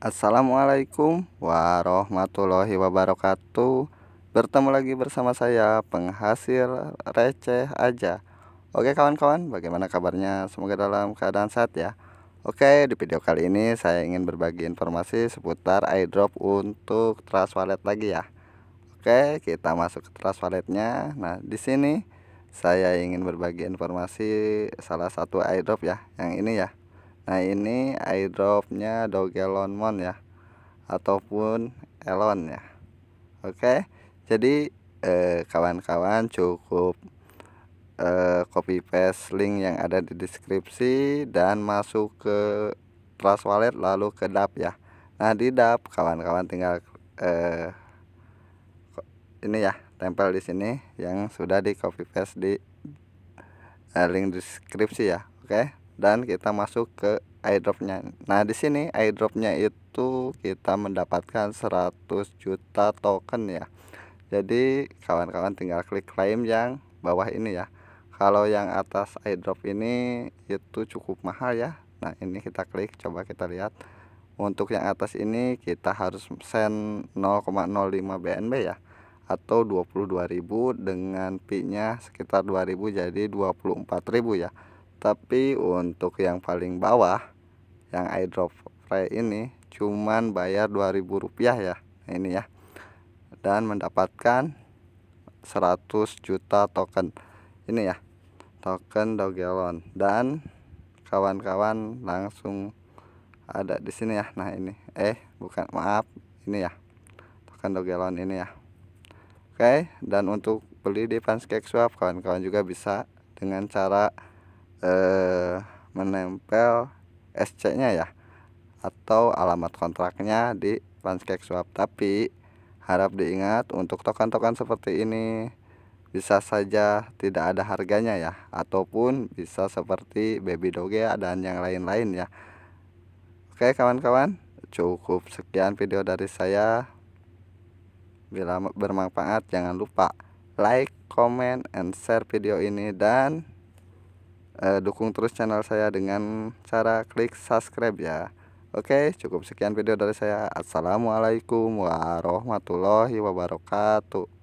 Assalamualaikum warahmatullahi wabarakatuh Bertemu lagi bersama saya penghasil receh aja Oke kawan-kawan bagaimana kabarnya semoga dalam keadaan sehat ya Oke di video kali ini saya ingin berbagi informasi seputar airdrop untuk trust wallet lagi ya Oke kita masuk ke trust walletnya Nah di sini saya ingin berbagi informasi salah satu airdrop ya yang ini ya nah ini airdropnya Mon ya ataupun Elon ya oke jadi eh, kawan-kawan eh, cukup eh, copy paste link yang ada di deskripsi dan masuk ke Trust Wallet lalu ke DAP ya nah di DAP kawan-kawan tinggal eh, ini ya tempel di sini yang sudah di copy paste di eh, link deskripsi ya oke dan kita masuk ke airdropnya nah di sini airdropnya itu kita mendapatkan 100 juta token ya jadi kawan-kawan tinggal klik claim yang bawah ini ya kalau yang atas airdrop ini itu cukup mahal ya nah ini kita klik coba kita lihat untuk yang atas ini kita harus send 0,05 BNB ya atau 22.000 dengan fee nya sekitar 2000 jadi 24.000 ya tapi untuk yang paling bawah yang airdrop free ini cuman bayar 2000 rupiah ya ini ya dan mendapatkan 100 juta token ini ya token Dogelon dan kawan-kawan langsung ada di sini ya nah ini eh bukan maaf ini ya token Dogelon ini ya oke dan untuk beli di cake Swap kawan-kawan juga bisa dengan cara eh, menempel SC-nya ya atau alamat kontraknya di Landscape Swap tapi harap diingat untuk token-token seperti ini bisa saja tidak ada harganya ya ataupun bisa seperti baby doge dan yang lain-lain ya oke kawan-kawan cukup sekian video dari saya bila bermanfaat jangan lupa like comment and share video ini dan eh, dukung terus channel saya dengan cara klik subscribe ya Oke cukup sekian video dari saya Assalamualaikum warahmatullahi wabarakatuh